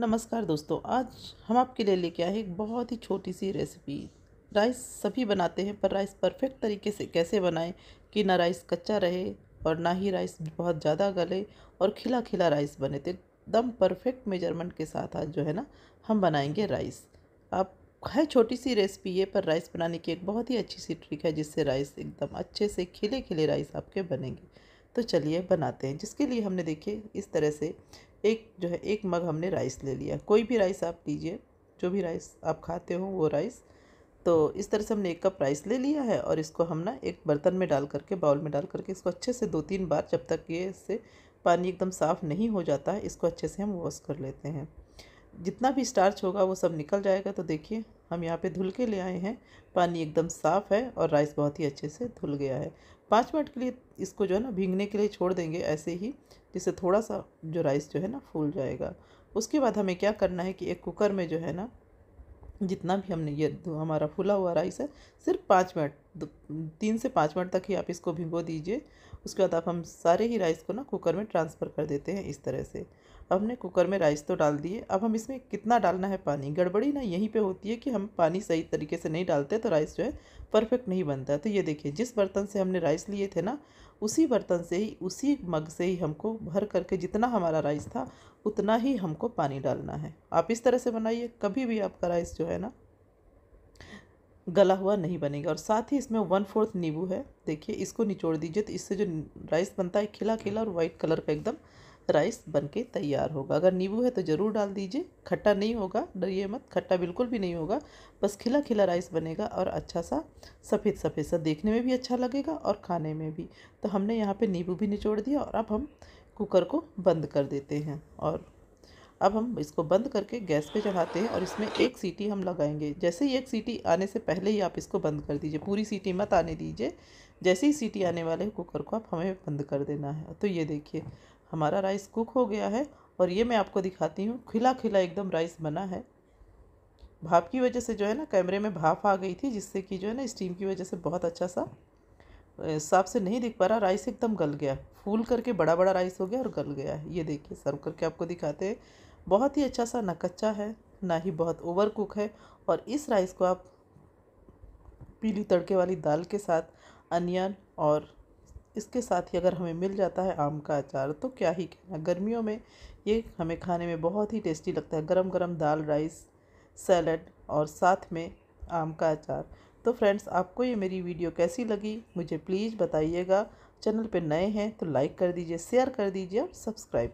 नमस्कार दोस्तों आज हम आपके लिए लेके आए एक बहुत ही छोटी सी रेसिपी राइस सभी बनाते हैं पर राइस परफेक्ट तरीके से कैसे बनाएं कि ना राइस कच्चा रहे और ना ही राइस बहुत ज़्यादा गले और खिला खिला राइस बने तो एकदम परफेक्ट मेजरमेंट के साथ आज जो है ना हम बनाएंगे राइस आप है छोटी सी रेसिपी ये पर राइस बनाने की एक बहुत ही अच्छी सी ट्रिक है जिससे राइस एकदम अच्छे से खिले खिले राइस आपके बनेंगे तो चलिए बनाते हैं जिसके लिए हमने देखे इस तरह से एक जो है एक मग हमने राइस ले लिया कोई भी राइस आप लीजिए जो भी राइस आप खाते हो वो राइस तो इस तरह से हमने एक कप राइस ले लिया है और इसको हम ना एक बर्तन में डाल करके बाउल में डाल करके इसको अच्छे से दो तीन बार जब तक ये इससे पानी एकदम साफ़ नहीं हो जाता है इसको अच्छे से हम वॉश कर लेते हैं जितना भी स्टार्च होगा वो सब निकल जाएगा तो देखिए हम यहाँ पे धुल के ले आए हैं पानी एकदम साफ़ है और राइस बहुत ही अच्छे से धुल गया है पाँच मिनट के लिए इसको जो है ना भींगने के लिए छोड़ देंगे ऐसे ही जिससे थोड़ा सा जो राइस जो है ना फूल जाएगा उसके बाद हमें क्या करना है कि एक कुकर में जो है ना जितना भी हमने ये हमारा फूला हुआ राइस है सिर्फ पाँच मिनट तीन से पाँच मिनट तक ही आप इसको भिगो दीजिए उसके बाद आप हम सारे ही राइस को ना कुकर में ट्रांसफ़र कर देते हैं इस तरह से अब हमने कुकर में राइस तो डाल दिए अब हम इसमें कितना डालना है पानी गड़बड़ी ना यहीं पे होती है कि हम पानी सही तरीके से नहीं डालते तो राइस जो है परफेक्ट नहीं बनता तो ये देखिए जिस बर्तन से हमने राइस लिए थे ना उसी बर्तन से ही उसी मग से ही हमको भर करके जितना हमारा राइस था उतना ही हमको पानी डालना है आप इस तरह से बनाइए कभी भी आपका राइस जो है ना गला हुआ नहीं बनेगा और साथ ही इसमें वन फोर्थ नींबू है देखिए इसको निचोड़ दीजिए तो इससे जो राइस बनता है खिला खिला और वाइट कलर का एकदम राइस बन के तैयार होगा अगर नींबू है तो ज़रूर डाल दीजिए खट्टा नहीं होगा डरिए मत खट्टा बिल्कुल भी नहीं होगा बस खिला खिला राइस बनेगा और अच्छा सा सफ़ेद सफ़ेद सा देखने में भी अच्छा लगेगा और खाने में भी तो हमने यहाँ पे नींबू भी निचोड़ दिया और अब हम कुकर को बंद कर देते हैं और अब हम इसको बंद करके गैस पे चढ़ाते हैं और इसमें एक सीटी हम लगाएंगे जैसे ही एक सीटी आने से पहले ही आप इसको बंद कर दीजिए पूरी सीटी मत आने दीजिए जैसे ही सीटी आने वाले कुकर को आप हमें बंद कर देना है तो ये देखिए हमारा राइस कुक हो गया है और ये मैं आपको दिखाती हूँ खिला खिला एकदम राइस बना है भाप की वजह से जो है ना कैमरे में भाप आ गई थी जिससे कि जो है ना स्टीम की वजह से बहुत अच्छा सा साफ से नहीं दिख पा रहा राइस एकदम गल गया फूल करके बड़ा बड़ा राइस हो गया और गल गया है ये देखिए सर्व करके आपको दिखाते हैं बहुत ही अच्छा सा ना कच्चा है ना ही बहुत ओवर कुक है और इस राइस को आप पीली तड़के वाली दाल के साथ अनियन और इसके साथ ही अगर हमें मिल जाता है आम का अचार तो क्या ही कहना गर्मियों में ये हमें खाने में बहुत ही टेस्टी लगता है गरम गरम दाल राइस सैलड और साथ में आम का अचार तो फ्रेंड्स आपको ये मेरी वीडियो कैसी लगी मुझे प्लीज़ बताइएगा चैनल पे नए हैं तो लाइक कर दीजिए शेयर कर दीजिए और सब्सक्राइब